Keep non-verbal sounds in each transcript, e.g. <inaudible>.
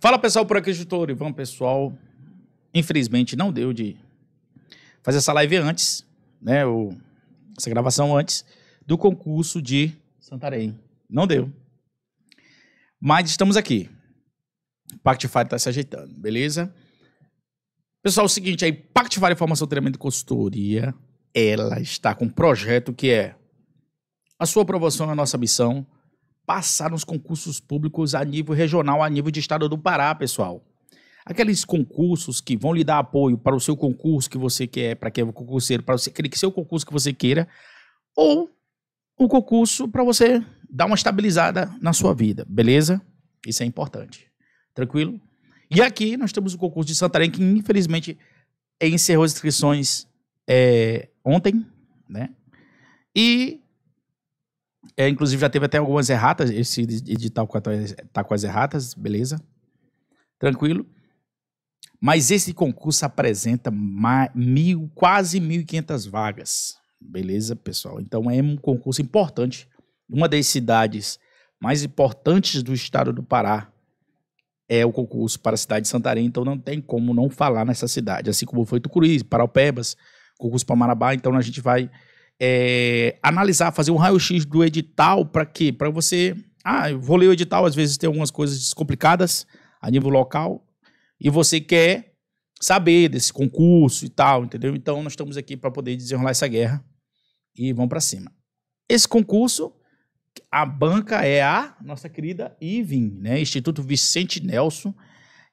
Fala pessoal por aqui, editor Ivan. Pessoal, infelizmente não deu de fazer essa live antes, né? Ou essa gravação antes do concurso de Santarém. Não deu. Mas estamos aqui. Pactify está se ajeitando, beleza? Pessoal, é o seguinte aí, Pactify Formação Treinamento e Consultoria, ela está com um projeto que é a sua aprovação é a nossa missão passar nos concursos públicos a nível regional, a nível de estado do Pará, pessoal. Aqueles concursos que vão lhe dar apoio para o seu concurso que você quer, para quem é concurseiro, para seja o concurso que você queira, ou um concurso para você dar uma estabilizada na sua vida, beleza? Isso é importante. Tranquilo? E aqui nós temos o concurso de Santarém, que infelizmente encerrou as inscrições é, ontem, né? E é, inclusive já teve até algumas erratas, esse edital está com as erratas, beleza? Tranquilo. Mas esse concurso apresenta mil, quase 1.500 vagas, beleza, pessoal? Então é um concurso importante. Uma das cidades mais importantes do estado do Pará é o concurso para a cidade de Santarém, então não tem como não falar nessa cidade. Assim como foi Tucuruí, Paraupebas, concurso para Marabá, então a gente vai é, analisar, fazer um raio-x do edital para quê? Para você. Ah, eu vou ler o edital, às vezes tem algumas coisas complicadas a nível local, e você quer saber desse concurso e tal, entendeu? Então nós estamos aqui para poder desenrolar essa guerra e vamos para cima. Esse concurso, a banca é a nossa querida IVIN, né? Instituto Vicente Nelson,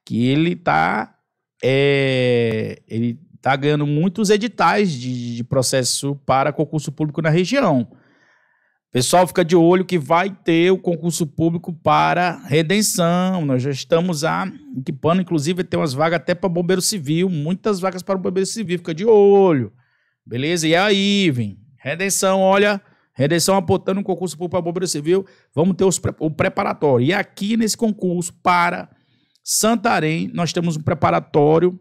que ele está, é, ele está ganhando muitos editais de, de processo para concurso público na região. Pessoal, fica de olho que vai ter o concurso público para redenção. Nós já estamos a equipando, inclusive, tem umas vagas até para bombeiro civil, muitas vagas para bombeiro civil. Fica de olho, beleza? E aí, vem redenção. Olha, redenção apontando um concurso público para bombeiro civil. Vamos ter os, o preparatório. E aqui nesse concurso para Santarém, nós temos um preparatório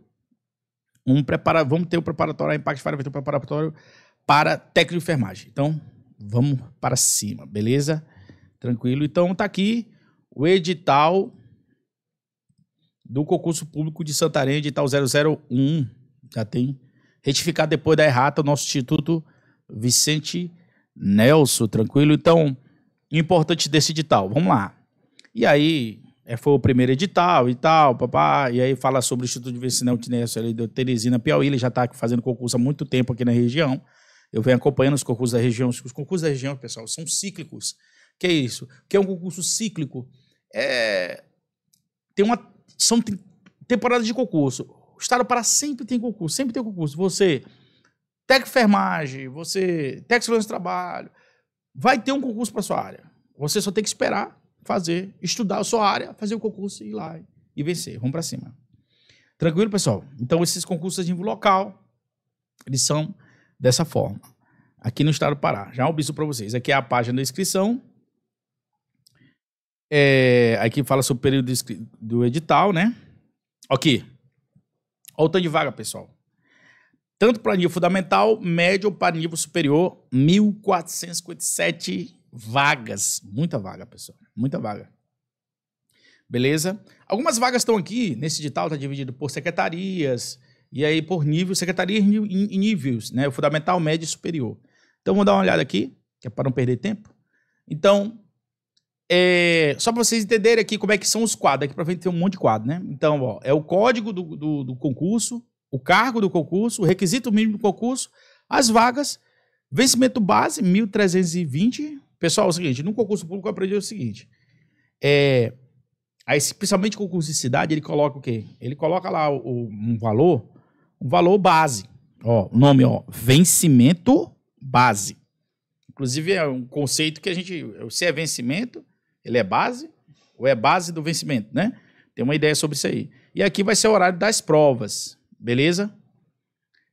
um prepara, vamos ter o um preparatório, a Impact Fire vai ter o um preparatório para técnico de enfermagem. Então, vamos para cima, beleza? Tranquilo. Então, tá aqui o edital do concurso público de Santarém, edital 001. Já tem retificado depois da errata o nosso Instituto Vicente Nelson, tranquilo? Então, importante desse edital, vamos lá. E aí, é, foi o primeiro edital e tal, papá. E aí fala sobre o Instituto de Vicinal Tinense ali do Teresina, Piauí. Ele já está fazendo concurso há muito tempo aqui na região. Eu venho acompanhando os concursos da região. Os concursos da região, pessoal, são cíclicos. que é isso? O que é um concurso cíclico? É... Tem uma... São tem... temporadas de concurso. O Estado para sempre tem concurso, sempre tem concurso. Você, técnico fermagem, você, técnico de trabalho, vai ter um concurso para sua área. Você só tem que esperar fazer, estudar a sua área, fazer o concurso e ir lá e vencer. Vamos para cima. Tranquilo, pessoal? Então, esses concursos de nível local, eles são dessa forma. Aqui no estado do Pará. Já aviso para vocês. Aqui é a página da inscrição. É, aqui fala sobre o período do edital, né? Aqui. Olha o tanto de vaga, pessoal. Tanto para nível fundamental, médio ou para nível superior, 1.457 vagas, muita vaga, pessoal, muita vaga. Beleza? Algumas vagas estão aqui, nesse edital está dividido por secretarias, e aí por nível, secretarias e níveis, né? O fundamental, médio e superior. Então, vamos dar uma olhada aqui, que é para não perder tempo. Então, é, só para vocês entenderem aqui como é que são os quadros. Aqui para frente tem um monte de quadro, né? Então, ó, é o código do, do, do concurso, o cargo do concurso, o requisito mínimo do concurso, as vagas, vencimento base, 1.320, Pessoal, é o seguinte, no concurso público eu aprendi o seguinte. É, aí, principalmente concurso de cidade, ele coloca o quê? Ele coloca lá o, o, um valor, um valor base. Ó, o nome, ó, vencimento base. Inclusive, é um conceito que a gente. Se é vencimento, ele é base, ou é base do vencimento, né? Tem uma ideia sobre isso aí. E aqui vai ser o horário das provas, beleza?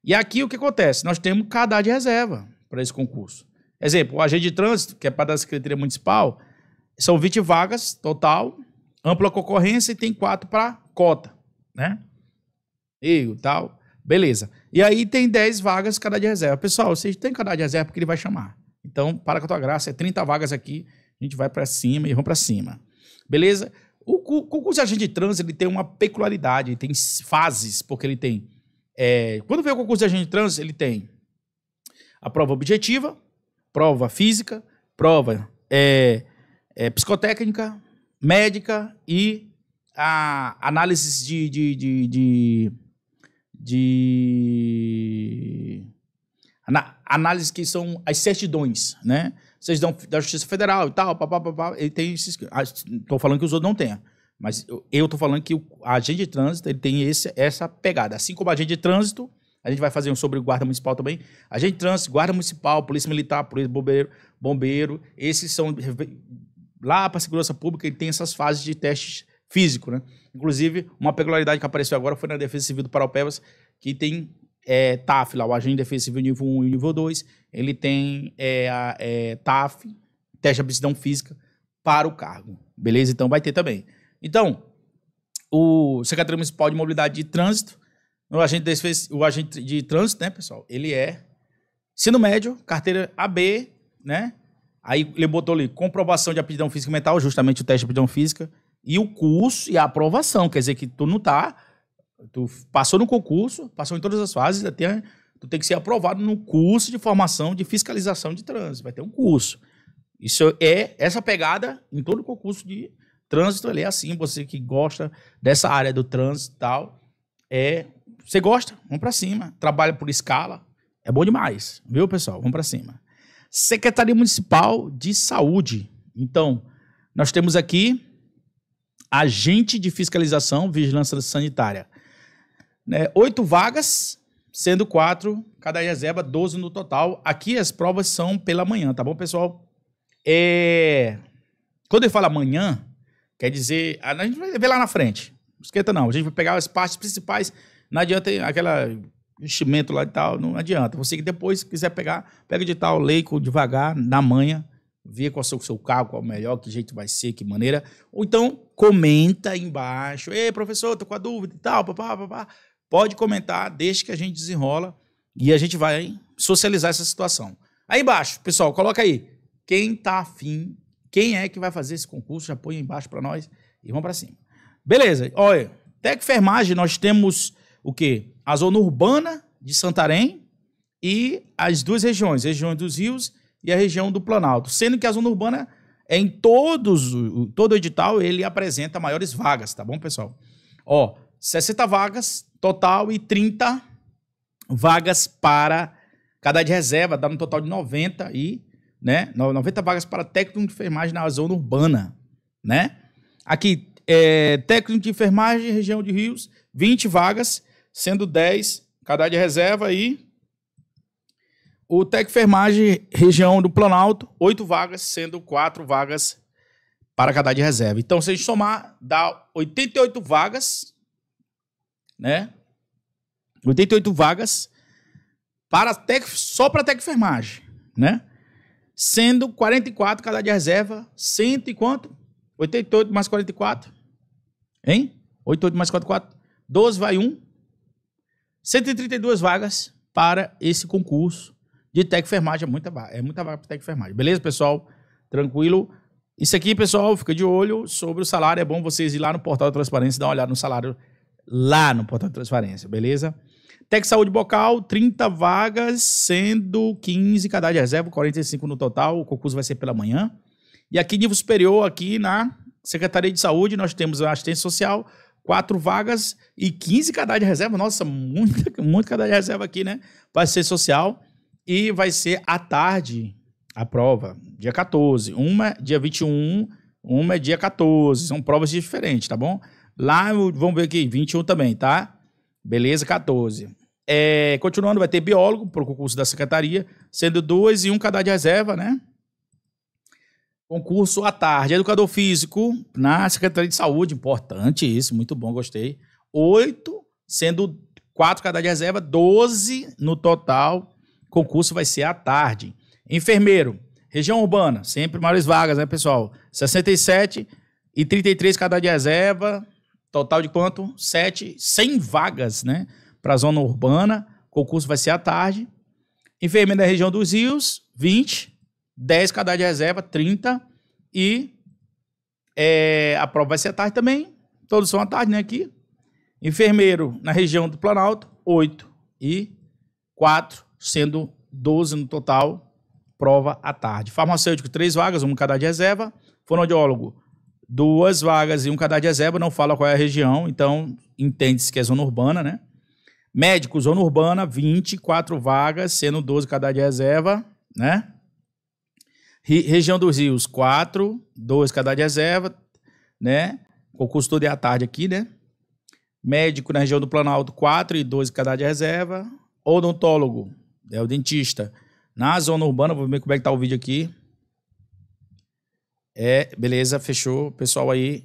E aqui o que acontece? Nós temos cadastro cadar de reserva para esse concurso. Exemplo, o agente de trânsito, que é para da Secretaria Municipal, são 20 vagas total, ampla concorrência e tem quatro para cota, né? E tal. Beleza. E aí tem 10 vagas cada de reserva. Pessoal, vocês têm cada de reserva porque ele vai chamar. Então, para com a tua graça, é 30 vagas aqui, a gente vai para cima e vamos para cima. Beleza? O concurso de agente de trânsito ele tem uma peculiaridade, ele tem fases, porque ele tem. É, quando vem o concurso de agente de trânsito, ele tem a prova objetiva, prova física, prova é, é, psicotécnica, médica e a análise de, de, de, de, de análise que são as certidões, né? Certidão da Justiça Federal e tal, papapá, ele tem esses. Estou ah, falando que os outros não tenham. Mas eu estou falando que o agente de trânsito ele tem esse, essa pegada. Assim como o agente de trânsito, a gente vai fazer um sobre guarda municipal também. A gente trans, guarda municipal, polícia militar, polícia bombeiro, bombeiro. Esses são eh, lá para a segurança pública e tem essas fases de testes físico, né? Inclusive, uma peculiaridade que apareceu agora foi na Defesa Civil do Paraupebas, que tem é, TAF lá, o agente de Defesa Civil nível 1 e nível 2, ele tem é, a, é, TAF, teste de aptidão física, para o cargo, beleza? Então vai ter também. Então, o Secretaria Municipal de Mobilidade e Trânsito o agente, desse, o agente de trânsito, né, pessoal? Ele é ensino médio, carteira AB, né? Aí ele botou ali comprovação de aptidão física e mental, justamente o teste de aptidão física, e o curso e a aprovação. Quer dizer que tu não tá. Tu passou no concurso, passou em todas as fases, até tu tem que ser aprovado no curso de formação de fiscalização de trânsito. Vai ter um curso. Isso é essa pegada em todo concurso de trânsito. Ele é assim. Você que gosta dessa área do trânsito e tal, é você gosta? Vamos para cima. Trabalha por escala. É bom demais, viu, pessoal? Vamos para cima. Secretaria Municipal de Saúde. Então, nós temos aqui agente de fiscalização, vigilância sanitária. Né? Oito vagas, sendo quatro, cada reserva, 12 no total. Aqui as provas são pela manhã, tá bom, pessoal? É... Quando eu falo amanhã, quer dizer. A gente vai ver lá na frente. Não esquenta, não. A gente vai pegar as partes principais não adianta aquela enchimento lá e tal, não adianta. Você que depois quiser pegar, pega de tal, leico devagar, na manhã, vê qual é o seu, carro, qual é o melhor, que jeito vai ser, que maneira. Ou então comenta embaixo. Ei, professor, tô com a dúvida e tal, papá, papá. Pode comentar, deixa que a gente desenrola e a gente vai socializar essa situação. Aí embaixo, pessoal, coloca aí. Quem tá afim, quem é que vai fazer esse concurso, já põe embaixo para nós e vamos para cima. Beleza, olha, Tec Fermagem, nós temos o quê? A zona urbana de Santarém e as duas regiões, região dos rios e a região do Planalto. Sendo que a zona urbana é em todos, todo edital ele apresenta maiores vagas, tá bom, pessoal? Ó, 60 vagas total e 30 vagas para cada de reserva, dá um total de 90 e, né, 90 vagas para técnico de enfermagem na zona urbana, né? Aqui, é, técnico de enfermagem, região de Rios, 20 vagas sendo 10 cadáver de reserva e o Tec Fermagem, região do Planalto, 8 vagas, sendo 4 vagas para cadáver de reserva. Então, se a gente somar, dá 88 vagas, né? 88 vagas para tec, só para Tec Fermagem, né? Sendo 44 cadáver de reserva, 100 e quanto? 88 mais 44, hein? 88 mais 44, 12 vai 1, 132 vagas para esse concurso de Tec Fermagem. É, é muita vaga, é muita vaga para Tec Fermagem. Beleza, pessoal? Tranquilo? Isso aqui, pessoal, fica de olho sobre o salário. É bom vocês ir lá no portal da transparência e dar uma olhada no salário lá no portal da transparência, beleza? Tec Saúde Bocal, 30 vagas, sendo 15 cadastro de reserva, 45 no total. O concurso vai ser pela manhã. E aqui, nível superior, aqui na Secretaria de Saúde, nós temos a assistência social, quatro vagas e 15 cadastros de reserva. Nossa, <laughs> muito, muito cadastro de reserva aqui, né? Vai ser social e vai ser à tarde a prova, dia 14. Uma dia 21, uma é dia 14. É São provas diferentes, tá bom? Lá, vamos ver aqui, 21 também, tá? Beleza, 14. É, continuando, vai ter biólogo para o concurso da secretaria, sendo dois e um cadastro de reserva, né? Concurso à tarde, educador físico na Secretaria de Saúde, importante isso, muito bom, gostei. Oito, sendo quatro cada de reserva, doze no total. Concurso vai ser à tarde. Enfermeiro, região urbana, sempre maiores vagas, né, pessoal? 67 e 33 cada de reserva, total de quanto? 7, 100 vagas, né? Para a zona urbana, concurso vai ser à tarde. Enfermeiro da região dos rios, 20. 10 cadastros de reserva, 30. E é, a prova vai ser à tarde também. Todos são à tarde, né? Aqui. Enfermeiro na região do Planalto, 8 e 4, sendo 12 no total, prova à tarde. Farmacêutico, 3 vagas, 1 cadastro de reserva. Fonoaudiólogo, 2 vagas e 1 cadastro de reserva, não fala qual é a região, então entende-se que é zona urbana, né? Médico, zona urbana, 24 vagas, sendo 12 cadastro de reserva, né? região dos rios, quatro, dois cada é de reserva, né? Concurso todo dia à tarde aqui, né? Médico na região do Planalto, quatro e 12 cada de reserva. Odontólogo, é o dentista. Na zona urbana, vou ver como é que tá o vídeo aqui. É, beleza, fechou. Pessoal aí,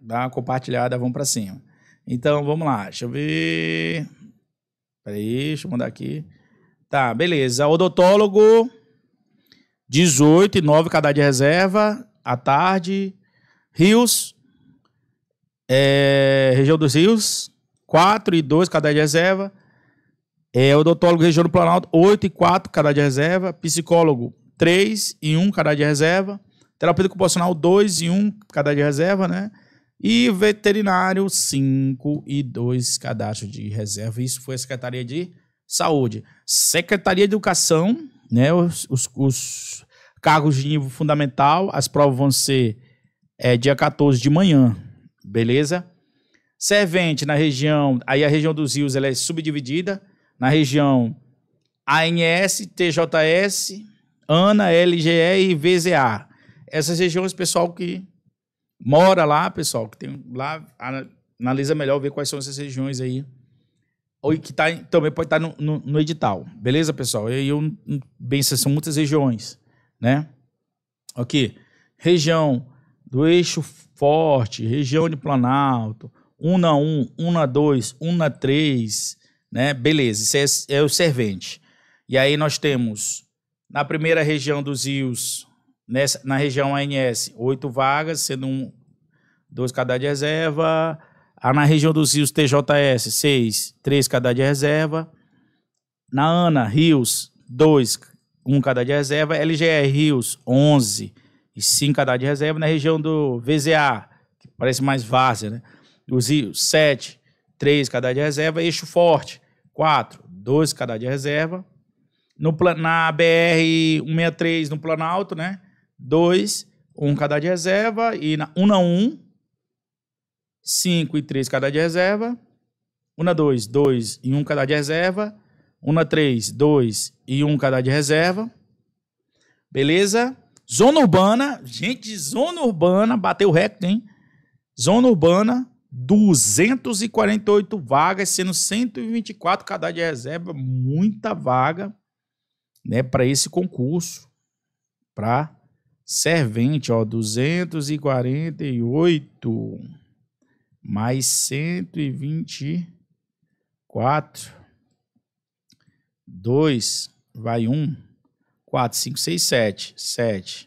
dá uma compartilhada, vamos para cima. Então, vamos lá, deixa eu ver. Peraí, deixa eu mandar aqui. Tá, beleza. Odontólogo, 18 e 9, cadar de reserva. À tarde, Rios, é, região dos Rios, 4 e 2, cadar de reserva. É, odontólogo, região do Planalto, 8 e 4, cadar de reserva. Psicólogo, 3 e 1, cadar de reserva. Terapeuta ocupacional, 2 e 1, cadar de reserva, né? E veterinário, 5 e 2 cadastro de reserva. Isso foi a Secretaria de Saúde. Secretaria de Educação, né? Os, os, os cargos de nível fundamental, as provas vão ser é, dia 14 de manhã, beleza? Servente na região, aí a região dos rios ela é subdividida, na região ANS, TJS, ANA, LGE e VZA. Essas regiões, pessoal que mora lá, pessoal, que tem lá, analisa melhor, ver quais são essas regiões aí ou que tá, também pode estar tá no, no, no, edital. Beleza, pessoal? E eu, bem, são muitas regiões, né? Aqui, região do eixo forte, região de Planalto, 1 na 1, 1 na 2, 1 na 3, né? Beleza, isso é, é o servente. E aí nós temos, na primeira região dos rios, nessa, na região ANS, 8 vagas, sendo um, dois cadastros de reserva, ah, na região dos rios TJS, 6, 3 cada de reserva. Na ANA, rios, 2, 1 um cada de reserva. LGR, rios, 11 e 5 cada de reserva. Na região do VZA, que parece mais várzea, né? Os rios, 7, 3 cada de reserva. Eixo forte, 4, 2 cada de reserva. No, na BR 163, no Planalto, né? 2, 1 um cada de reserva. E na 1 na 1, 5 e 3 cada de reserva. 1 na 2, 2 e 1 um cada de reserva. 1 na 3, 2 e 1 um cada de reserva. Beleza? Zona urbana, gente, zona urbana, bateu recorde, hein? Zona urbana, 248 vagas, sendo 124 cadastro de reserva, muita vaga, né, para esse concurso, para servente, ó, 248 mais 124. 2 vai 1. 4, 5, 6, 7. 7.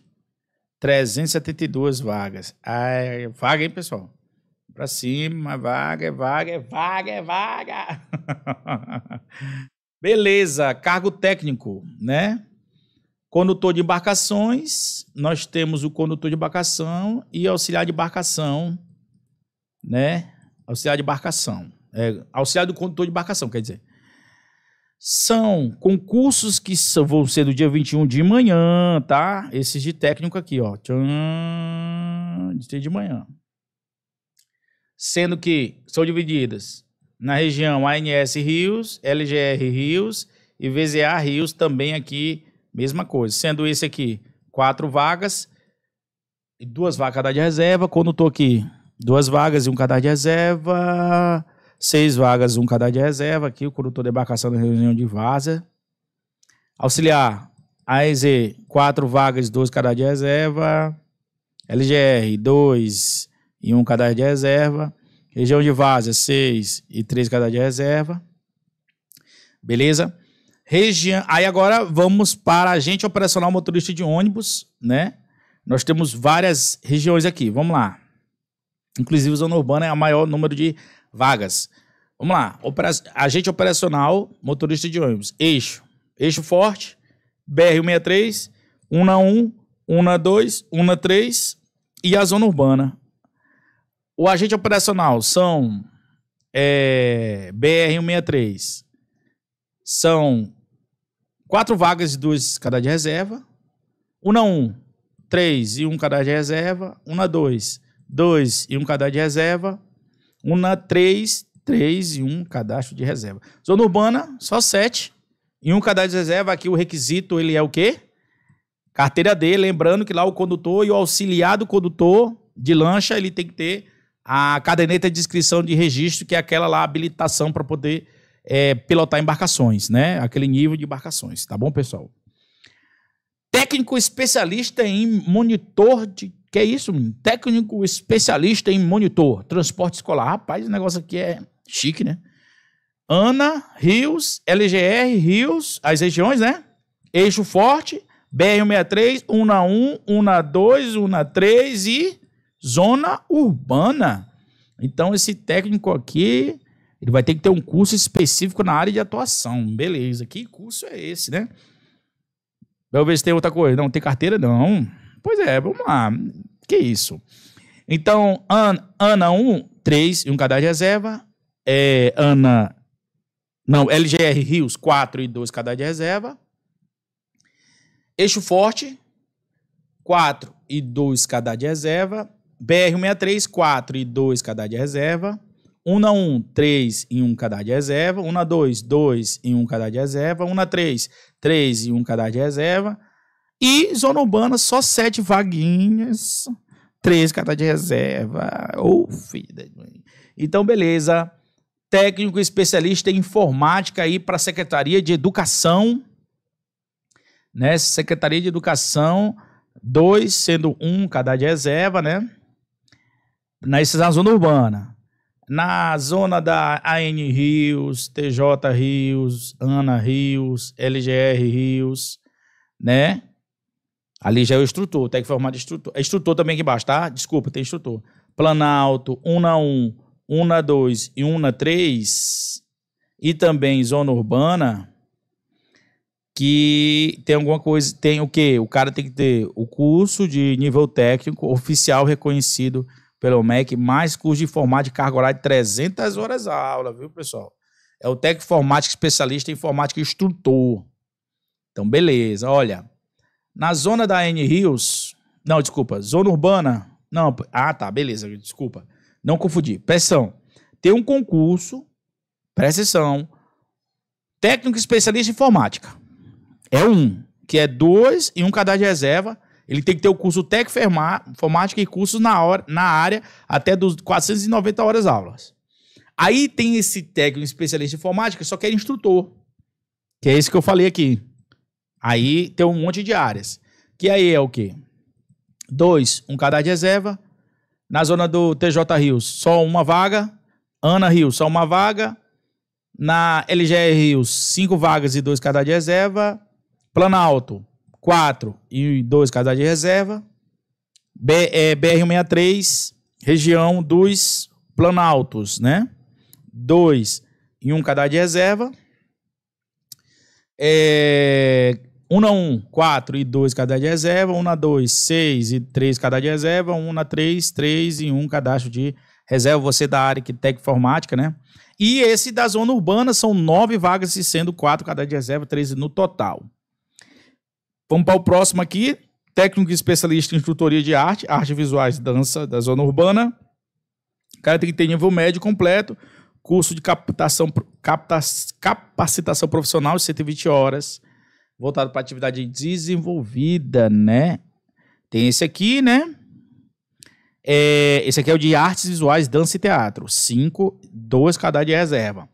372 vagas. Ai, vaga, hein, pessoal? Pra cima, vaga, vaga, vaga, vaga. <laughs> Beleza, cargo técnico, né? Condutor de embarcações, nós temos o condutor de embarcação e auxiliar de embarcação né? Auxiliar de embarcação. É, auxiliar do condutor de embarcação, quer dizer. São concursos que são, vão ser do dia 21 de manhã, tá? Esses de técnico aqui, ó. de manhã. Sendo que são divididas na região ANS Rios, LGR Rios e VZA Rios também aqui, mesma coisa. Sendo esse aqui, quatro vagas, e duas vagas de reserva. Quando eu tô aqui, Duas vagas e um cadastro de reserva. Seis vagas, um cadastro de reserva. Aqui, o condutor de embarcação da reunião de vaza. Auxiliar, AEZ, quatro vagas, dois cadastros de reserva. LGR, dois e um cadastro de reserva. Região de Vaza seis e três cadastros de reserva. Beleza? Região. Aí agora vamos para agente operacional motorista de ônibus, né? Nós temos várias regiões aqui. Vamos lá. Inclusive, zona urbana é a maior número de vagas. Vamos lá. agente operacional, motorista de ônibus. Eixo. Eixo forte, BR-163, 1 na 1, 1 na 2, 1 na 3 e a zona urbana. O agente operacional são é, BR-163. São quatro vagas e duas cada de reserva. 1 na 1, 3 e um cada de reserva. 1 na 2, dois e um cadastro de reserva. Una, três, três e um cadastro de reserva. Zona urbana, só sete e um cadastro de reserva. Aqui o requisito ele é o quê? Carteira D, lembrando que lá o condutor e o auxiliar do condutor de lancha, ele tem que ter a caderneta de inscrição de registro, que é aquela lá, habilitação para poder é, pilotar embarcações, né? Aquele nível de embarcações, tá bom, pessoal? Técnico especialista em monitor de que é isso? Um técnico especialista em monitor, transporte escolar. Rapaz, o negócio aqui é chique, né? Ana, Rios, LGR, Rios, as regiões, né? Eixo Forte, BR-163, 1 na 1, 1 na 2, 1 na 3 e Zona Urbana. Então, esse técnico aqui, ele vai ter que ter um curso específico na área de atuação. Beleza, que curso é esse, né? Deixa ver se tem outra coisa. Não, tem carteira? Não. Pois é, vamos lá. Que isso? Então, Ana 1, 3 e um cadastro de reserva. É, Ana. Não, LGR Rios 4 e 2 cadastro de reserva. Eixo Forte 4 e 2 cadastro de reserva. BR 63, 4 e 2 cadastro de reserva. Una 1, 3 e 1 cadastro de reserva. Una 2, 2 e 1 cadastro de reserva. Una 3, 3 e 1 cadastro de reserva. E zona urbana, só sete vaguinhas, três cartas de reserva. Ô, oh, filha. Então, beleza. Técnico especialista em informática aí para a Secretaria de Educação. Né? Secretaria de Educação, dois, sendo um cadastro de reserva, né? Nessa na zona urbana. Na zona da AN Rios, TJ Rios, ANA Rios, LGR Rios, né? Ali já é o instrutor, tem que formar de instrutor. É instrutor também aqui embaixo, tá? Desculpa, tem instrutor. Planalto, 1 na 1, 1 na 2 e 1 na 3. E também zona urbana, que tem alguma coisa, tem o quê? O cara tem que ter o curso de nível técnico oficial reconhecido pelo MEC, mais curso de informática de carga horária de 300 horas a aula, viu, pessoal? É o técnico informático especialista em informática instrutor. Então, beleza. Olha, na zona da N Rios. Não, desculpa. Zona urbana. Não. Ah, tá. Beleza. Desculpa. Não confundi. Pressão. Tem um concurso. Presta atenção. Técnico especialista em informática. É um. Que é dois e um cadastro de reserva. Ele tem que ter o curso Tec Informática e cursos na, hora, na área até dos 490 horas aulas. Aí tem esse técnico especialista em informática, só que é instrutor. Que é isso que eu falei aqui. Aí tem um monte de áreas. Que aí é o quê? Dois, um cadastro de reserva. Na zona do TJ Rios, só uma vaga. Ana Rios, só uma vaga. Na LGR Rios, cinco vagas e dois cadastros de reserva. Planalto, quatro e dois cadastros de reserva. BR-163, é, região dos Planaltos, né? Dois e um cadastro de reserva. É, 1 na 1, 4 e 2 cadastro de reserva. 1 na 2, 6 e 3 cadastro de reserva. 1 na 3, 3 e 1 cadastro de reserva. Você da área que tec informática, né? E esse da zona urbana são 9 vagas, sendo 4 cadastro de reserva, 13 no total. Vamos para o próximo aqui. Técnico especialista em instrutoria de arte, artes visuais, dança da zona urbana. O cara tem que ter nível médio completo, curso de captação, capta, capacitação profissional de 120 horas voltado para atividade desenvolvida, né? Tem esse aqui, né? É, esse aqui é o de artes visuais, dança e teatro. Cinco, dois cada de reserva.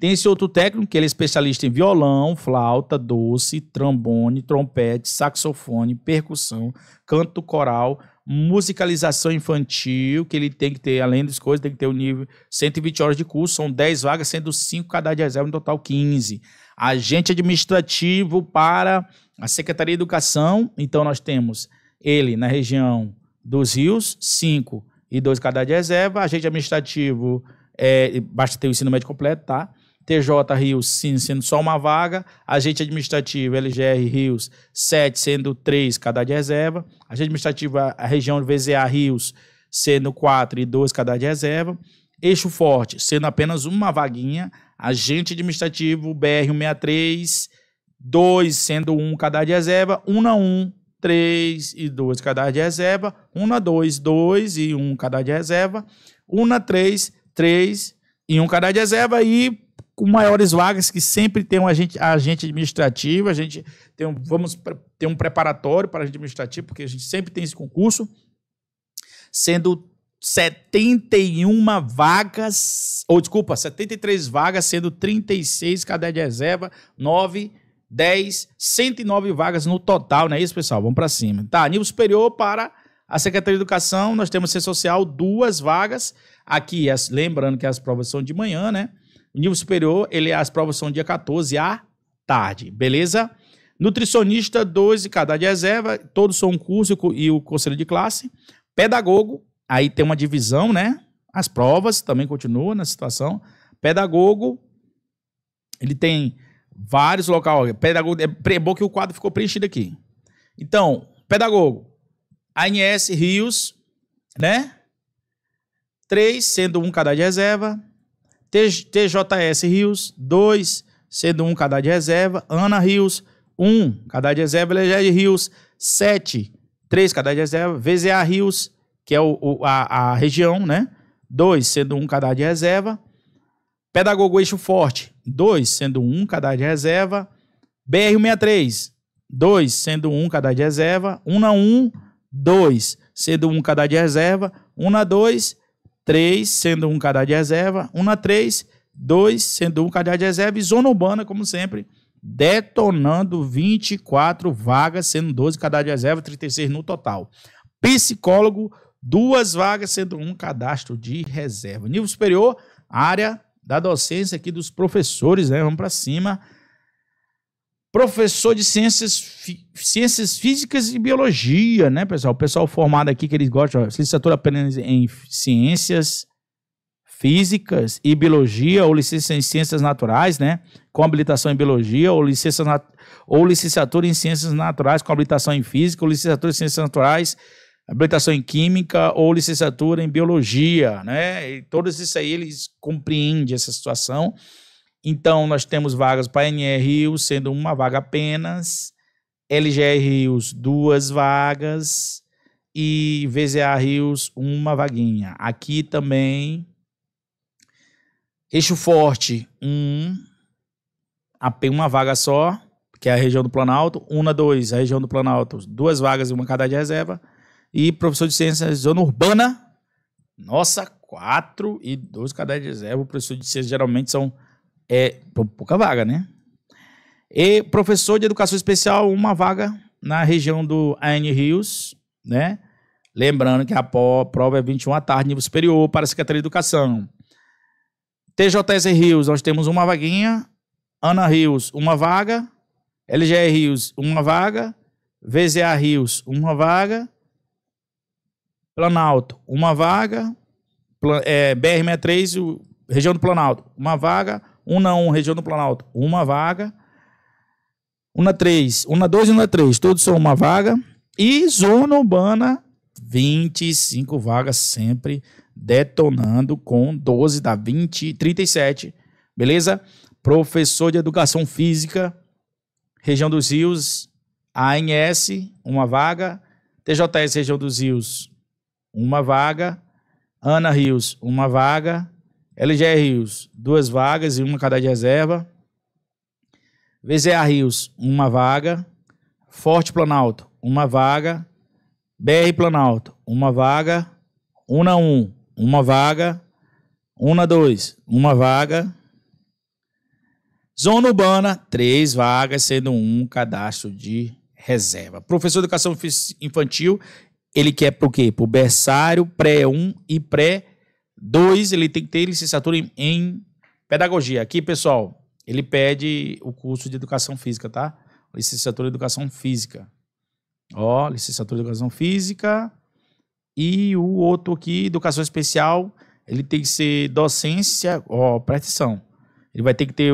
Tem esse outro técnico que ele é especialista em violão, flauta, doce, trombone, trompete, saxofone, percussão, canto coral, musicalização infantil, que ele tem que ter, além das coisas, tem que ter o um nível 120 horas de curso, são 10 vagas, sendo 5 cada de reserva, no total 15. Agente administrativo para a Secretaria de Educação, então nós temos ele na região dos rios, 5 e 2 cada de reserva, agente administrativo, é, basta ter o ensino médio completo, tá? TJ Rios, sim, sendo só uma vaga. Agente administrativo, LGR Rios, 7, sendo 3, cada de reserva. Agente administrativo, a região VZA Rios, sendo 4 e 2, cada de reserva. Eixo Forte, sendo apenas uma vaguinha. Agente administrativo, BR-163, 2, sendo 1, cada de reserva. 1 na 1, 3 e 2, cada de reserva. 1 na 2, 2 e 1, cada de reserva. 1 na 3, 3 e 1, cada de reserva. E com maiores vagas, que sempre tem um agente, agente administrativo, a gente tem um, vamos ter um preparatório para agente administrativo, porque a gente sempre tem esse concurso, sendo 71 vagas, ou desculpa, 73 vagas, sendo 36 cadeia de reserva, 9, 10, 109 vagas no total, não é isso, pessoal? Vamos para cima. Tá, nível superior para a Secretaria de Educação, nós temos ser social, duas vagas. Aqui, as, lembrando que as provas são de manhã, né? O nível superior, ele é, as provas são dia 14 à tarde, beleza? Nutricionista, 12, cada de reserva, todos são um curso e o conselho de classe. Pedagogo, aí tem uma divisão, né? As provas também continuam na situação. Pedagogo, ele tem vários locais. Pedagogo, é, é bom que o quadro ficou preenchido aqui. Então, pedagogo, ANS Rios, né? Três, sendo um cada de reserva. TJS Rios, 2, sendo 1 um cadastro de reserva. Ana Rios, 1, um, cadastro de reserva. Elegede Rios, 7, 3 cadastro de reserva. VZA Rios, que é o, o a, a, região, né? 2, sendo 1 um cadastro de reserva. Pedagogo Eixo Forte, 2, sendo 1 um cadastro de reserva. br 63 2, sendo 1 um cadastro de reserva. Una 1, 2, sendo 1 um cadastro de reserva. Una na 2, 3, sendo um cadastro de reserva. 1 na 3, 2, sendo um cadastro de reserva. E zona urbana, como sempre, detonando 24 vagas, sendo 12 cadastro de reserva, 36 no total. Psicólogo, duas vagas, sendo um cadastro de reserva. Nível superior, área da docência aqui dos professores, né? Vamos para cima professor de ciências, fi, ciências físicas e biologia, né, pessoal? O pessoal formado aqui que eles gostam, licenciatura apenas em ciências físicas e biologia, ou licença em ciências naturais, né? Com habilitação em biologia, ou, licença nat, ou licenciatura em ciências naturais, com habilitação em física, ou licenciatura em ciências naturais, habilitação em química, ou licenciatura em biologia, né? E todos isso aí eles compreendem essa situação. Então, nós temos vagas para NR Rios, sendo uma vaga apenas, LGR Rios, duas vagas, e VZA Rios, uma vaguinha. Aqui também, Eixo Forte, um, uma vaga só, que é a região do Planalto, uma 2, a região do Planalto, duas vagas e uma cadela de reserva, e professor de ciências zona urbana, nossa, quatro e dois cadeias de reserva. O professor de ciências geralmente são é pouca vaga, né? E professor de educação especial, uma vaga na região do AN Rios, né? Lembrando que a prova é 21 à tarde, nível superior, para a Secretaria de Educação. TJS Rios, nós temos uma vaguinha. Ana Rios, uma vaga. LGR Rios, uma vaga. VZA Rios, uma vaga. Planalto, uma vaga. Plan, é, BR63, região do Planalto, uma vaga. 1 na 1, região do Planalto, uma vaga. Una 3, Una 2 e na 3, todos são uma vaga. E zona urbana, 25 vagas sempre detonando com 12 da 20, 37, beleza? Professor de Educação Física, região dos rios, ANS, uma vaga. TJS, região dos rios, uma vaga. Ana Rios, uma vaga. LGR Rios, duas vagas e uma cada de reserva. VZA Rios, uma vaga. Forte Planalto, uma vaga. BR Planalto, uma vaga. Una 1, uma vaga. Una 2, uma vaga. Zona Urbana, três vagas, sendo um cadastro de reserva. Professor de Educação Infantil, ele quer para o quê? Para o berçário, pré-1 e pré-2. Dois, ele tem que ter licenciatura em, em pedagogia. Aqui, pessoal, ele pede o curso de educação física, tá? Licenciatura em educação física. Ó, licenciatura em educação física. E o outro aqui, educação especial, ele tem que ser docência, ó, presta atenção. Ele vai ter que ter,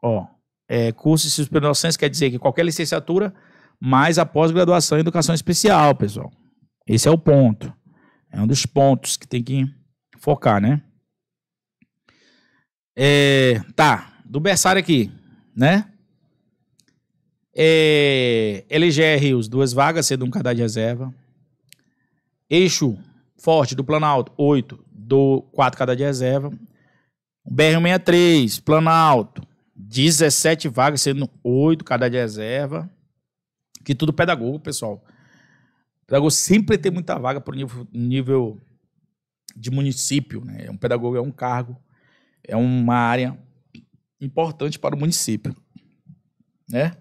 ó, é, curso de superdocência, quer dizer que qualquer licenciatura, mais a pós-graduação em educação especial, pessoal. Esse é o ponto. É um dos pontos que tem que focar, né? É, tá, do berçário aqui, né? É, LGR os duas vagas, sendo um cadáver de reserva. Eixo Forte do Planalto, 8, do 4 cadastro de reserva. BR-163, Planalto, 17 vagas, sendo 8 cadastro de reserva. Que tudo pedagogo, pessoal. Pedagogo sempre tem muita vaga para o nível, nível de município. Né? É um pedagogo é um cargo, é uma área importante para o município. Né?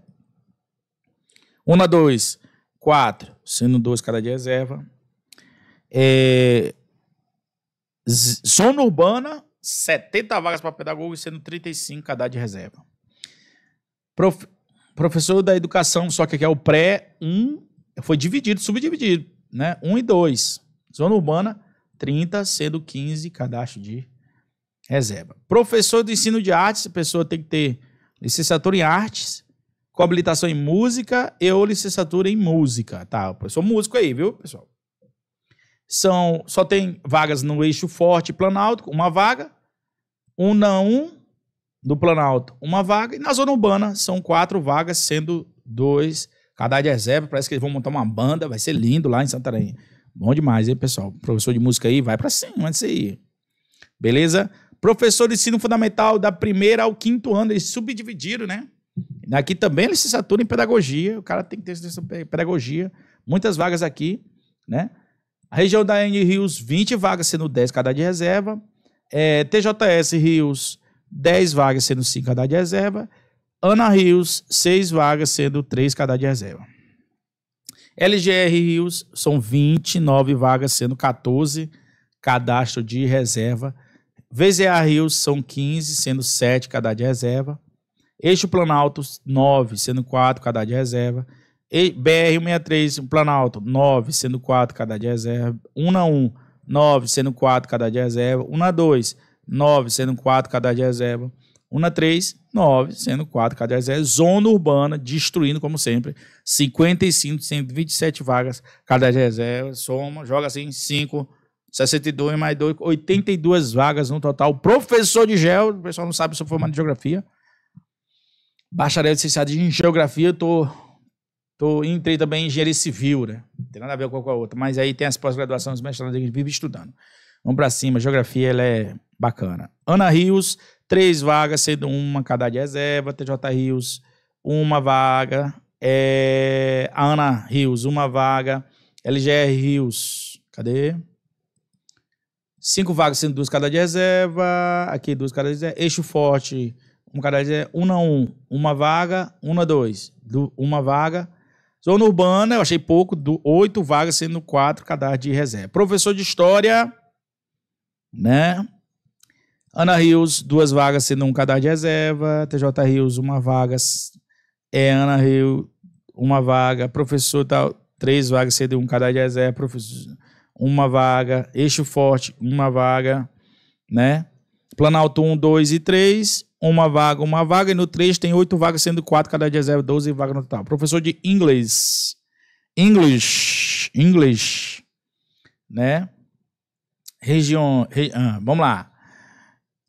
1 a 2, 4, sendo 2 cada de reserva. É, zona urbana, 70 vagas para pedagogo, sendo 35 cada de reserva. Prof, professor da educação, só que aqui é o pré 1, foi dividido, subdividido, né? 1 e 2. Zona urbana, 30, sendo 15 cadastro de reserva. Professor do ensino de artes, a pessoa tem que ter licenciatura em artes, com habilitação em música e ou licenciatura em música, tá? O professor músico aí, viu, pessoal? São, só tem vagas no eixo forte Planalto, uma vaga. Una um do Planalto, uma vaga. E na zona urbana, são quatro vagas, sendo dois. cadastro de reserva, parece que eles vão montar uma banda, vai ser lindo lá em Santarém. Bom demais, hein, pessoal? Professor de música aí, vai para cima antes aí. Beleza? Professor de ensino fundamental da primeira ao quinto ano, eles subdividiram, né? Aqui também é licenciatura em pedagogia, o cara tem que ter licenciatura em pedagogia, muitas vagas aqui, né? A região da N Rios, 20 vagas sendo 10 cada de reserva. É, TJS Rios, 10 vagas sendo 5 cada de reserva. Ana Rios, 6 vagas sendo 3 cada de reserva. LGR Rios são 29 vagas, sendo 14 cadastro de reserva. VZA Rios são 15, sendo 7 cadastro de reserva. Eixo Planalto, 9, sendo 4 cadastro de reserva. BR-163, Planalto, 9, sendo 4 cadastro de reserva. 1 na 1, 9, sendo 4 cadastro de reserva. 1 na 2, 9, sendo 4 cadastro de reserva. 1 na 3, 9, sendo 4 cada reservas, zona urbana, destruindo como sempre, 55, 127 vagas, cadeiras reservas, soma, joga assim, 5, 62 mais 2, 82 vagas no total. Professor de gel, o pessoal não sabe, se sou formado em geografia. Bacharel ciências em geografia, tô, tô, entrei também em engenharia civil, né? Não tem nada a ver com a outra, mas aí tem as pós-graduações, mestrados, a gente vive estudando. Vamos para cima, geografia, ela é bacana. Ana Rios, Três vagas, sendo uma cada de reserva. TJ Rios, uma vaga. É, Ana Rios, uma vaga. LGR Rios, cadê? Cinco vagas, sendo duas cada de reserva. Aqui, duas cada de reserva. Eixo Forte, uma cada de reserva. Una um, uma vaga. Una dois, uma vaga. Zona Urbana, eu achei pouco, do, oito vagas, sendo quatro cada de reserva. Professor de História, né? Ana Rios, duas vagas sendo um cadastro de reserva. TJ Rios, uma vaga. É, Ana Rios, uma vaga. Professor tal, três vagas sendo um cadastro de reserva. Professor, uma vaga. Eixo Forte, uma vaga. Né? Planalto 1, 2 e 3, uma vaga, uma vaga. E no 3 tem oito vagas, sendo quatro cadastro de reserva, 12 vagas no total. Professor de inglês. English. English. Né? Região. Re, ah, vamos lá.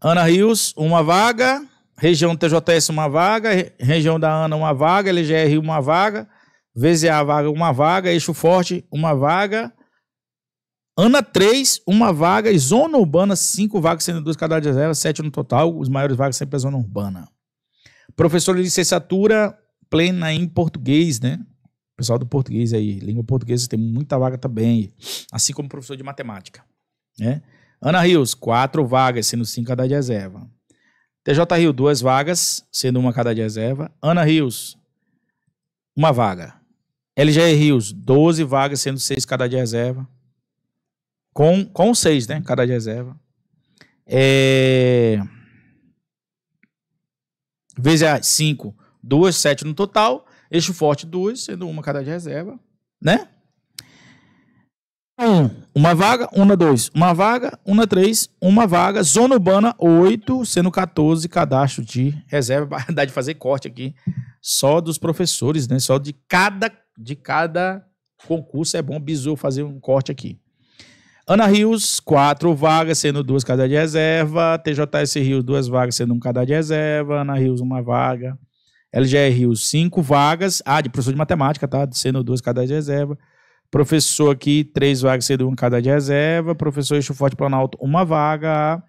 Ana Rios, uma vaga. Região TJS, uma vaga. região da Ana, uma vaga. LGR, uma vaga. VZA, vaga, uma vaga. Eixo Forte, uma vaga. Ana 3, uma vaga. E Zona Urbana, 5 vagas, sendo duas cadastras zero, 7 no total. Os maiores vagas sempre a é Zona Urbana. Professor de licenciatura plena em português, né? Pessoal do português aí. Língua portuguesa tem muita vaga também. Assim como professor de matemática, né? Ana Rios, quatro vagas, sendo cinco cada de reserva. TJ Rio, duas vagas, sendo uma cada de reserva. Ana Rios, uma vaga. LGR Rios, 12 vagas, sendo seis cada de reserva. Com, com seis, né? Cada de reserva. É... Vezes 5, 2, 7 no total. Eixo forte, 2, sendo uma cada de reserva. Né? 1, uma vaga, 1 na 2, uma vaga, 1 na 3, uma vaga, zona urbana 8, sendo 14 cadastro de reserva, <laughs> dá de fazer corte aqui, só dos professores, né? Só de cada de cada concurso é bom bizu fazer um corte aqui. Ana Rios, 4 vagas, sendo duas cadastro de reserva, TJS Rios, 2 vagas, sendo um cadastro de reserva, Ana Rios, uma vaga. LGR Rios, 5 vagas, ah, de professor de matemática, tá? Sendo duas cadastro de reserva. Professor aqui, três vagas, cedo um cada de reserva. Professor Eixo Forte Planalto, uma vaga.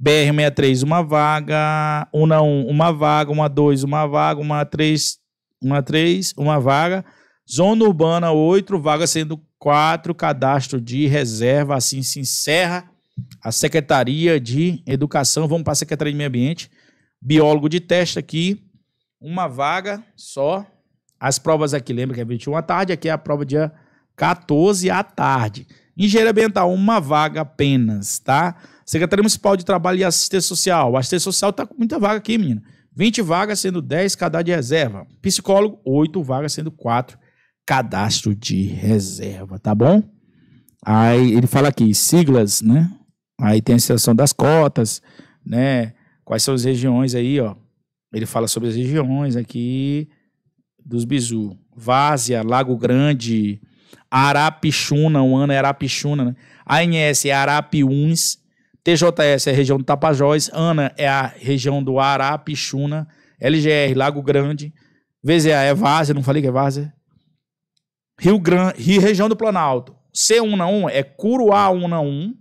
BR63, uma vaga. Una 1, uma vaga. Uma 2, uma vaga. Uma 3, uma 3, uma vaga. Zona Urbana, oito vagas, sendo quatro cadastro de reserva. Assim se encerra a Secretaria de Educação. Vamos para a Secretaria de Meio Ambiente. Biólogo de teste aqui, uma vaga só. As provas aqui, lembra que é 21 à tarde, aqui é a prova dia 14 à tarde. Engenheiro ambiental, uma vaga apenas, tá? Secretaria Municipal de Trabalho e Assistência Social. Assistência Social tá com muita vaga aqui, menina. 20 vagas, sendo 10 cadastro de reserva. Psicólogo, 8 vagas, sendo 4 cadastro de reserva, tá bom? Aí ele fala aqui, siglas, né? Aí tem a seleção das cotas, né? Quais são as regiões aí, ó. Ele fala sobre as regiões aqui, dos Bizu, Várzea, Lago Grande, Arapixuna, o ano é Arapixuna, né? ANS é Arapiuns, TJS é a região do Tapajós, ANA é a região do Arapixuna, LGR, Lago Grande, VZA é Várzea, não falei que é Várzea? Rio Grande, Rio, região do Planalto. C1 é Curuá-1 1, na 1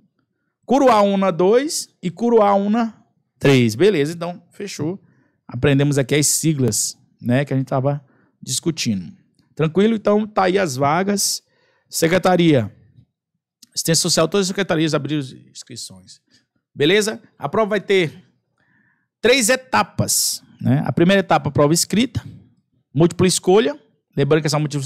Curuá-1 2 e Curuá-1 3. Beleza, então, fechou. Aprendemos aqui as siglas, né, que a gente tava discutindo. Tranquilo? Então, tá aí as vagas. Secretaria. Assistência Social, todas as secretarias abriram inscrições. Beleza? A prova vai ter três etapas. Né? A primeira etapa, a prova escrita, múltipla escolha. Lembrando que essa múltipla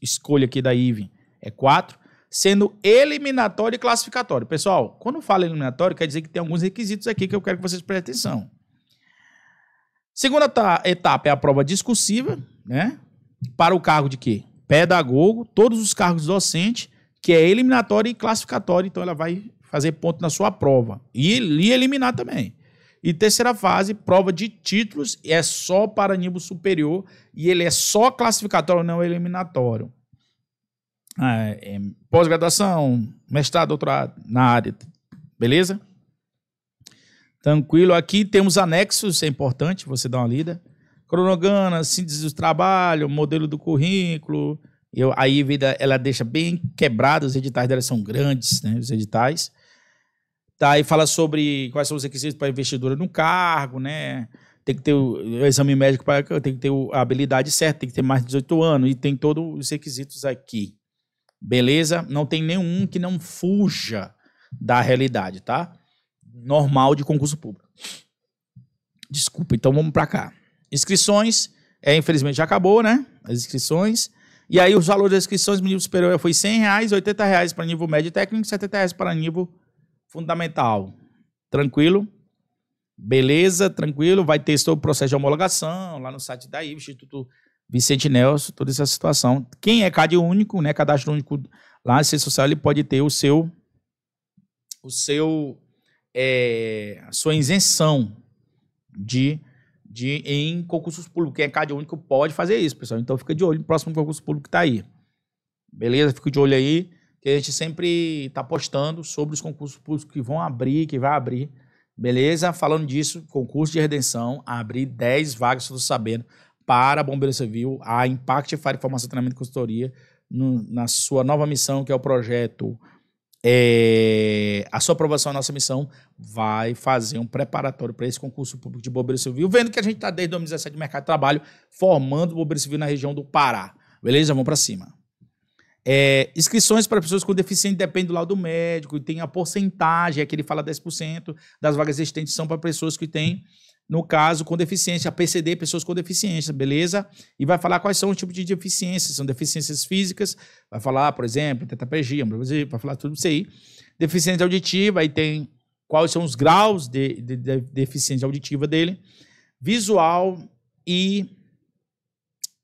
escolha aqui da IVE é quatro, sendo eliminatório e classificatório. Pessoal, quando fala eliminatório, quer dizer que tem alguns requisitos aqui que eu quero que vocês prestem atenção. Segunda etapa é a prova discursiva, né? Para o cargo de quê? Pedagogo, todos os cargos docente, que é eliminatório e classificatório, então ela vai fazer ponto na sua prova e, e eliminar também. E terceira fase, prova de títulos, é só para nível superior e ele é só classificatório, não eliminatório. Ah, é, é, Pós-graduação, mestrado, doutorado na área, beleza? Tranquilo. Aqui temos anexos, é importante você dar uma lida cronograma, síndese do trabalho, modelo do currículo. Eu, a ela deixa bem quebrado, os editais dela são grandes, né, os editais. Tá, e fala sobre quais são os requisitos para investidura no cargo, né? Tem que ter o, o exame médico, para tem que ter a habilidade certa, tem que ter mais de 18 anos e tem todos os requisitos aqui. Beleza? Não tem nenhum que não fuja da realidade, tá? Normal de concurso público. Desculpa, então vamos para cá. Inscrições, é, infelizmente já acabou, né? As inscrições. E aí os valores das inscrições no nível superior foi 100 reais, 80 reais para nível médio e técnico, 70 reais para nível fundamental. Tranquilo? Beleza, tranquilo. Vai ter todo o processo de homologação lá no site da IB, Instituto Vicente Nelson, toda essa situação. Quem é CAD único, né? Cadastro único lá na assistência social, ele pode ter o seu, o seu, é, a sua isenção de de, em concursos públicos. Quem é Cade único pode fazer isso, pessoal. Então fica de olho no próximo concurso público que está aí. Beleza? Fica de olho aí, que a gente sempre está postando sobre os concursos públicos que vão abrir, que vai abrir. Beleza? Falando disso, concurso de redenção, abrir 10 vagas, estou sabendo, para Bombeiro Civil, a Impact Fire Formação Treinamento e Consultoria, no, na sua nova missão, que é o projeto é, a sua aprovação à nossa missão vai fazer um preparatório para esse concurso público de bombeiro civil, vendo que a gente está desde 2017 no mercado de trabalho, formando bombeiro civil na região do Pará. Beleza? Vamos para cima. É, inscrições para pessoas com deficiência depende do lado médico, e tem a porcentagem, é que ele fala 10% das vagas existentes são para pessoas que têm no caso com deficiência, a PCD, pessoas com deficiência, beleza? E vai falar quais são os tipos de deficiências, são deficiências físicas, vai falar, por exemplo, tetrapegia, vai falar tudo isso aí. Deficiência auditiva, aí tem quais são os graus de, de, de deficiência auditiva dele, visual e,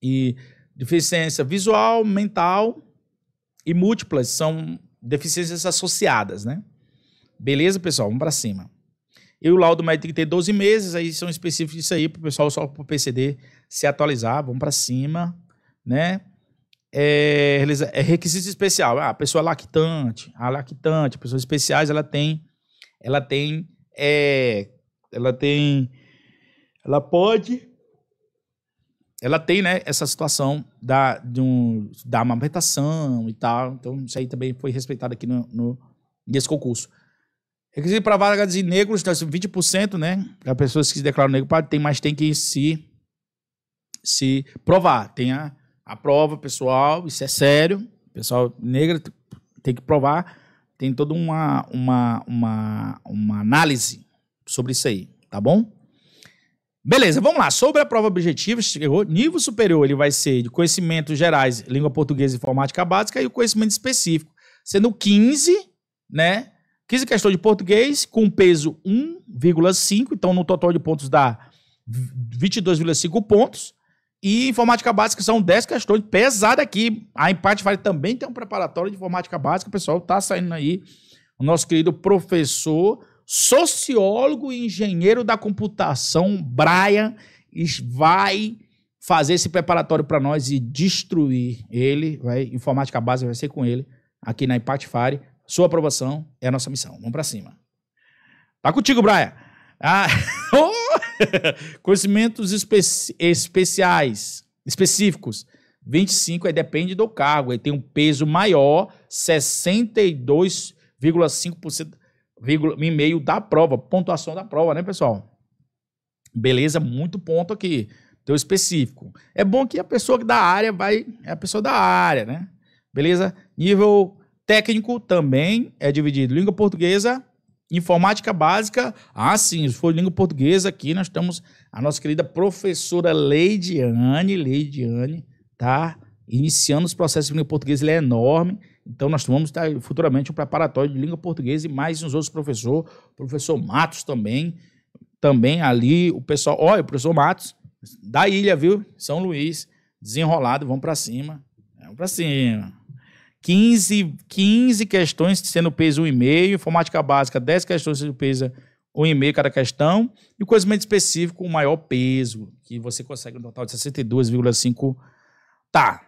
e deficiência visual, mental e múltiplas, são deficiências associadas, né? Beleza, pessoal? Vamos para cima. E o laudo médico tem que ter 12 meses, aí são específicos disso aí, para o pessoal só para o PCD se atualizar, vamos para cima, né? É, é, requisito especial. Ah, a pessoa lactante, a lactante, pessoas especiais, ela tem, ela tem, é, ela tem, ela pode, ela tem, né, essa situação da, de um, da amamentação e tal. Então, isso aí também foi respeitado aqui no, no nesse concurso. Requisito para vagas de negros, 20%, né? Das pessoas que se declaram negro, tem, mas tem que se, se provar. Tem a, a prova, pessoal, isso é sério. Pessoal negro tem que provar. Tem toda uma, uma, uma, uma análise sobre isso aí, tá bom? Beleza, vamos lá. Sobre a prova objetiva, nível superior ele vai ser de conhecimentos gerais, língua portuguesa e informática básica e o conhecimento específico, sendo 15, né? 15 questões de português com peso 1,5, então no total de pontos dá 22,5 pontos. E informática básica são 10 questões, pesada aqui. A Empate Vale também tem um preparatório de informática básica, pessoal, tá saindo aí o nosso querido professor, sociólogo e engenheiro da computação, Brian, vai fazer esse preparatório para nós e destruir ele, vai, informática básica vai ser com ele aqui na Empate Fire. Sua aprovação é a nossa missão. Vamos para cima. Tá contigo, Braia. Ah, <laughs> oh! conhecimentos especi especiais, específicos. 25 é depende do cargo, aí tem um peso maior, 62,5% e meio da prova, pontuação da prova, né, pessoal? Beleza, muito ponto aqui. Teu específico. É bom que a pessoa da área vai, é a pessoa da área, né? Beleza? Nível Técnico também é dividido. Língua portuguesa, informática básica. Ah, sim, se for língua portuguesa, aqui nós temos a nossa querida professora Leidiane. Leidiane tá iniciando os processos de língua portuguesa, ele é enorme. Então, nós vamos estar tá, futuramente um preparatório de língua portuguesa e mais uns outros professores. Professor Matos também. Também ali, o pessoal. Olha, o professor Matos, da ilha, viu? São Luís, desenrolado, vamos para cima. Vamos para cima. 15, 15 questões sendo peso 1,5, informática básica, 10 questões sendo peso 1,5 cada questão, e o conhecimento específico, o maior peso, que você consegue um total de 62,5 tá.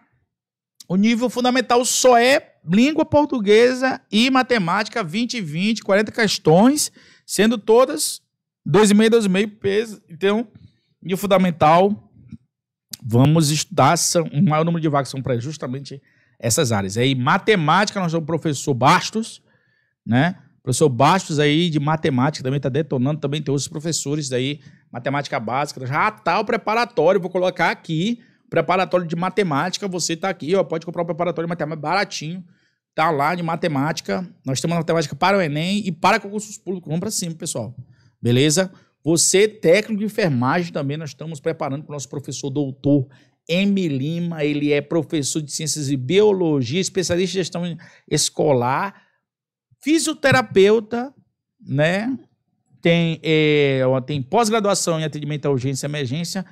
O nível fundamental só é língua portuguesa e matemática, 20, 20, 40 questões, sendo todas 2,5, 2,5 peso. Então, nível fundamental, vamos estudar são, o maior número de vagas são para justamente essas áreas. Aí, matemática, nós temos o professor Bastos, né? professor Bastos aí de matemática também está detonando, também tem outros professores aí, matemática básica, já está o preparatório, vou colocar aqui, preparatório de matemática, você está aqui, ó, pode comprar o preparatório de matemática é baratinho, tá lá de matemática. Nós temos matemática para o ENEM e para concursos públicos, vamos para cima, pessoal. Beleza? Você técnico de enfermagem também nós estamos preparando com o nosso professor doutor M. Lima, ele é professor de ciências e biologia, especialista em gestão escolar, fisioterapeuta, né? Tem, é, tem pós-graduação em atendimento à urgência e emergência,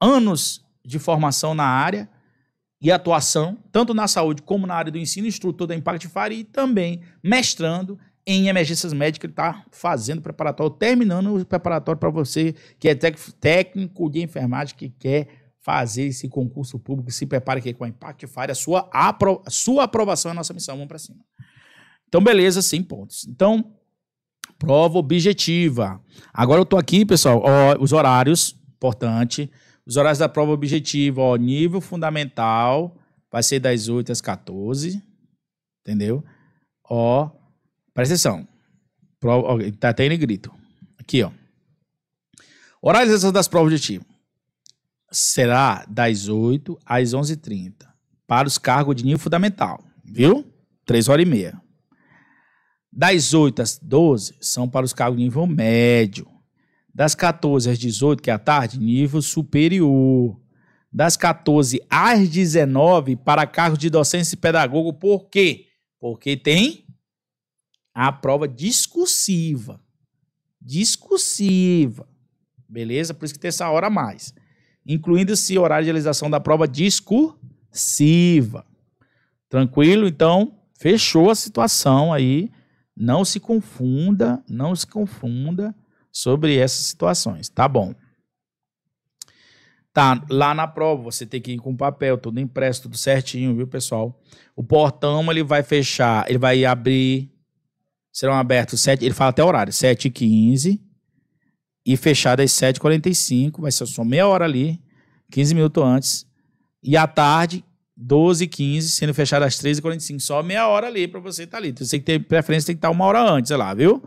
anos de formação na área e atuação, tanto na saúde como na área do ensino, instrutor da Impactifari e também mestrando em emergências médicas, ele está fazendo preparatório, terminando o preparatório para você que é técnico de enfermagem que quer fazer esse concurso público, se prepare aqui com a Impact Fire, a sua, apro a sua aprovação é a nossa missão, vamos para cima. Então, beleza, 100 pontos. Então, prova objetiva. Agora eu tô aqui, pessoal, ó, os horários, importante, os horários da prova objetiva, ó, nível fundamental, vai ser das 8 às 14, entendeu? Ó, presta atenção, prova, ó, tá até em grito, aqui, ó. Horários das provas objetivas será das 8 às 11h30 para os cargos de nível fundamental, viu? 3 horas e meia. Das 8 às 12 são para os cargos de nível médio. Das 14 às 18, que é a tarde, nível superior. Das 14 às 19 para cargos de docência e pedagogo, por quê? Porque tem a prova discursiva. Discursiva. Beleza? Por isso que tem essa hora a mais incluindo-se o horário de realização da prova discursiva. Tranquilo? Então, fechou a situação aí. Não se confunda, não se confunda sobre essas situações, tá bom? Tá, lá na prova você tem que ir com o papel, tudo impresso, tudo certinho, viu, pessoal? O portão ele vai fechar, ele vai abrir, serão abertos sete, ele fala até o horário, 7h15, e fechar às 7h45, vai ser só meia hora ali, 15 minutos antes. E à tarde, 12h15, sendo fechado às 13h45, só meia hora ali para você estar tá ali. Então, você tem que ter preferência, tem que estar tá uma hora antes, sei lá, viu?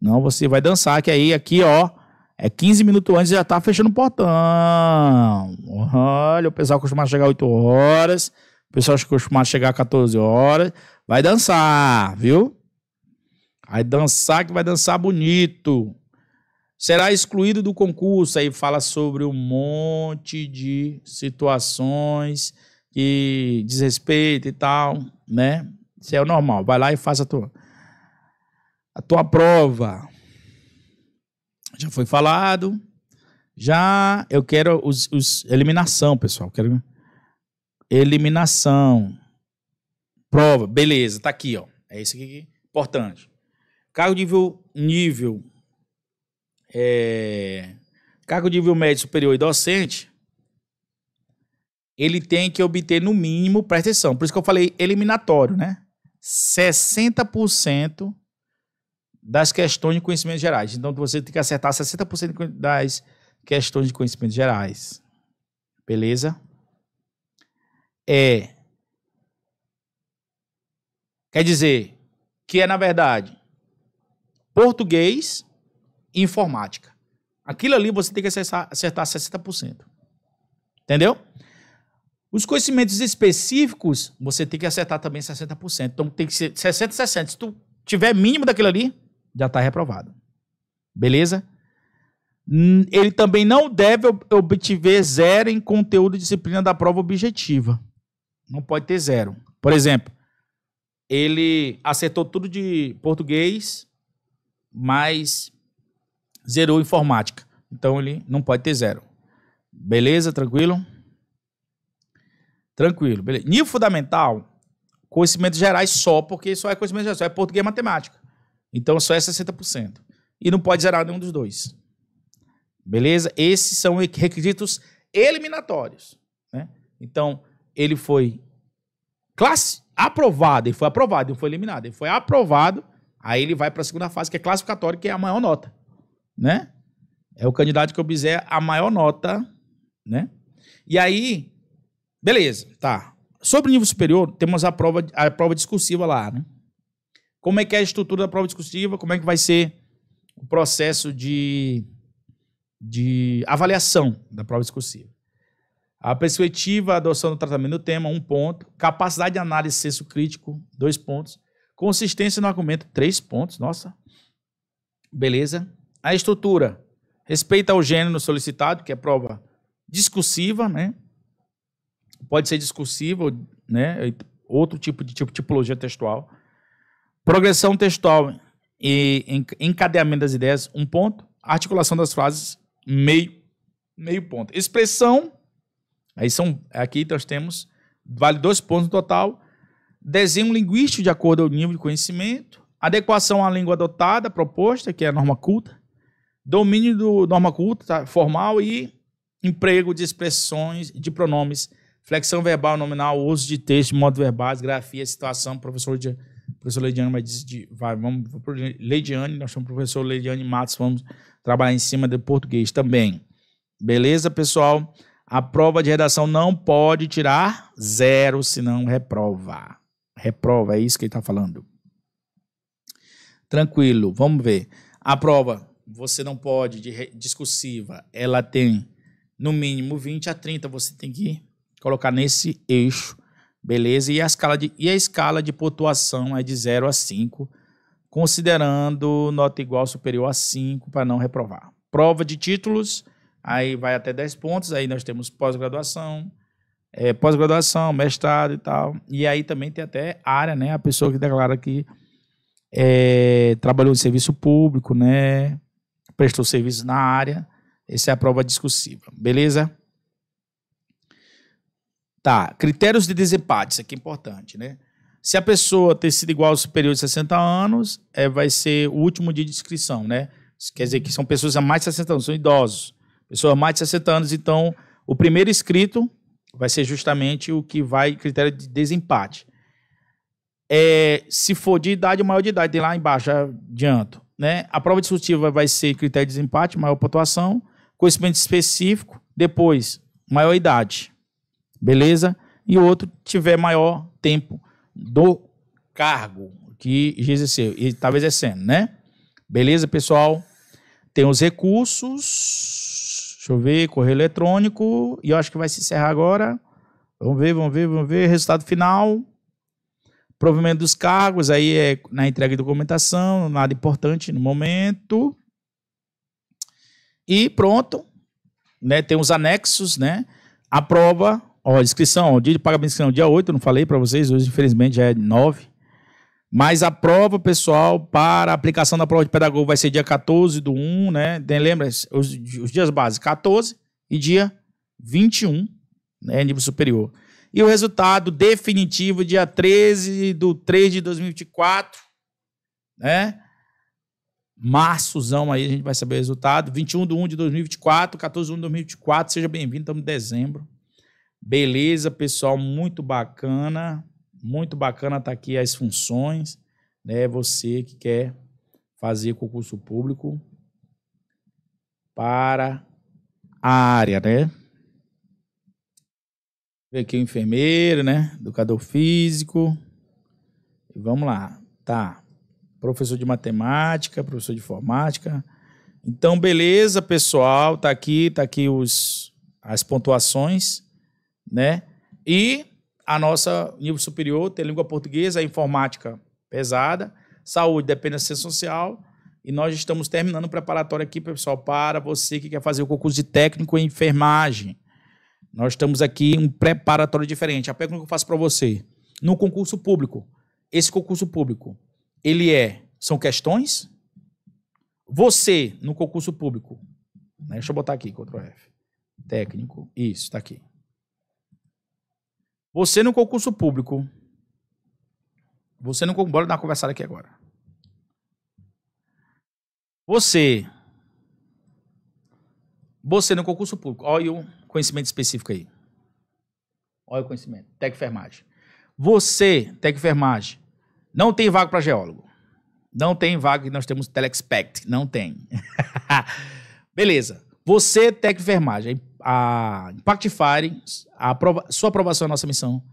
Não, você vai dançar, que aí aqui, ó, é 15 minutos antes e já tá fechando o portão. Olha, o pessoal costuma chegar 8 horas, o pessoal costuma chegar 14 horas. Vai dançar, viu? Vai dançar que vai dançar bonito será excluído do concurso. Aí fala sobre um monte de situações que desrespeito e tal, né? Isso é o normal. Vai lá e faça a tua, a tua prova. Já foi falado. Já eu quero os, os eliminação, pessoal. Quero eliminação. Prova, beleza, tá aqui, ó. É isso aqui é importante. Cargo de nível, nível é, cargo de nível médio superior e docente, ele tem que obter no mínimo, presta atenção, por isso que eu falei eliminatório, né? 60% das questões de conhecimentos gerais. Então você tem que acertar 60% das questões de conhecimentos gerais. Beleza? É. Quer dizer que é, na verdade, português, informática. Aquilo ali você tem que acertar, acertar 60%. Entendeu? Os conhecimentos específicos, você tem que acertar também 60%. Então tem que ser 60 60. Se tu tiver mínimo daquilo ali, já está reprovado. Beleza? Hum, ele também não deve obtiver zero em conteúdo e disciplina da prova objetiva. Não pode ter zero. Por exemplo, ele acertou tudo de português, mas zerou informática. Então ele não pode ter zero. Beleza? Tranquilo? Tranquilo, beleza. Nível fundamental, conhecimentos gerais só, porque só é conhecimento geral, só é português e matemática. Então só é 60%. E não pode zerar nenhum dos dois. Beleza? Esses são requisitos eliminatórios. Né? Então, ele foi classe aprovado, ele foi aprovado, ele foi eliminado, ele foi aprovado, aí ele vai para a segunda fase, que é classificatório, que é a maior nota né? É o candidato que obtiver é a maior nota, né? E aí, beleza, tá. Sobre o nível superior, temos a prova, a prova discursiva lá, né? Como é que é a estrutura da prova discursiva? Como é que vai ser o processo de, de avaliação da prova discursiva? A perspectiva, a adoção do tratamento do tema, um ponto. Capacidade de análise, senso crítico, dois pontos. Consistência no argumento, três pontos. Nossa. Beleza a estrutura respeita ao gênero solicitado, que é prova discursiva, né? Pode ser discursiva, né? Outro tipo de tipo, tipologia textual. Progressão textual e encadeamento das ideias, um ponto. Articulação das frases, meio, meio ponto. Expressão, aí são, aqui nós temos, vale dois pontos no total. Desenho linguístico de acordo ao nível de conhecimento. Adequação à língua adotada, proposta, que é a norma culta domínio do norma culta, tá? formal e emprego de expressões, de pronomes, flexão verbal nominal, uso de texto, modo verbais, grafia, situação, professor de professor Leidiane de, vai vamos Leidiane, nós somos professor Leidiane Matos, vamos trabalhar em cima do português também. Beleza, pessoal? A prova de redação não pode tirar zero, senão reprova. Reprova, é isso que ele está falando. Tranquilo, vamos ver. A prova você não pode, de discursiva, ela tem no mínimo 20 a 30, você tem que colocar nesse eixo, beleza? E a escala de, e a escala de pontuação é de 0 a 5, considerando nota igual ou superior a 5 para não reprovar. Prova de títulos, aí vai até 10 pontos, aí nós temos pós-graduação, é, pós-graduação, mestrado e tal. E aí também tem até área, né? A pessoa que declara que é, trabalhou em serviço público, né? prestou serviço na área. Essa é a prova discursiva, beleza? Tá, critérios de desempate, isso aqui é importante, né? Se a pessoa ter sido igual ao superior de 60 anos, é, vai ser o último dia de inscrição, né? Isso quer dizer que são pessoas a mais de 60 anos, são idosos. Pessoas a mais de 60 anos, então, o primeiro inscrito vai ser justamente o que vai, critério de desempate. É, se for de idade, maior de idade, tem lá embaixo, adianto. Né? A prova discutiva vai ser critério de desempate, maior pontuação, conhecimento específico, depois, maior idade. Beleza? E o outro tiver maior tempo do cargo que exerceu e estava exercendo, né? Beleza, pessoal? Tem os recursos. Deixa eu ver, correio eletrônico. E eu acho que vai se encerrar agora. Vamos ver, vamos ver, vamos ver. Resultado final. Provimento dos cargos, aí é na entrega de documentação, nada importante no momento. E pronto, né? Tem os anexos, né? A prova, ó, inscrição, dia de pagamento de inscrição, dia 8, não falei para vocês, hoje infelizmente já é 9. Mas a prova, pessoal, para aplicação da prova de pedagogo vai ser dia 14 do 1, né? lembra os, os dias básicos, 14 e dia 21, né? Nível superior. E o resultado definitivo, dia 13 de 3 de 2024, né? Marçozão aí, a gente vai saber o resultado. 21 de 1 de 2024, 14 de 1 de 2024, seja bem-vindo, estamos em dezembro. Beleza, pessoal, muito bacana. Muito bacana estar tá aqui as funções, né? Você que quer fazer concurso público para a área, né? Vê aqui o enfermeiro, né? Educador físico. E vamos lá. Tá. Professor de matemática, professor de informática. Então, beleza, pessoal. Tá aqui, tá aqui os, as pontuações, né? E a nossa nível superior tem língua portuguesa, informática pesada, saúde, dependência social. E nós estamos terminando o preparatório aqui, pessoal, para você que quer fazer o concurso de técnico em enfermagem. Nós estamos aqui um preparatório diferente. A pergunta que eu faço para você, no concurso público, esse concurso público, ele é, são questões? Você, no concurso público, né? deixa eu botar aqui, Ctrl F, técnico, isso, está aqui. Você no concurso público, você no concurso, bora dar uma conversada aqui agora. Você, você no concurso público, olha o conhecimento específico aí. Olha o conhecimento, Tec Fermagem. Você, Tec Fermagem, não tem vaga para geólogo. Não tem vaga e nós temos Telexpect, não tem. <laughs> Beleza. Você, Tec Fermagem, a Impactifire, a aprova sua aprovação é nossa missão.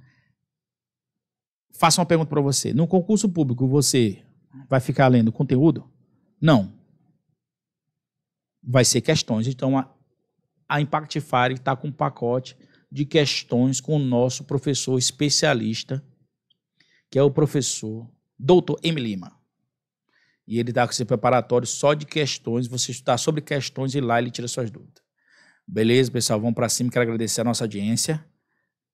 Faça uma pergunta para você. No concurso público, você vai ficar lendo conteúdo? Não. Vai ser questões. Então, a Impact Fire está com um pacote de questões com o nosso professor especialista, que é o professor Dr. M. Lima. E ele está com esse preparatório só de questões, você estudar sobre questões e lá ele tira suas dúvidas. Beleza, pessoal? Vamos para cima. Quero agradecer a nossa audiência.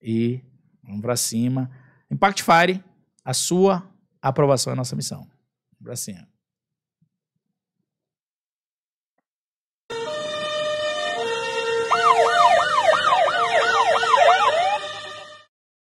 E vamos para cima. Impact Fire, a sua aprovação é a nossa missão. Vamos para cima.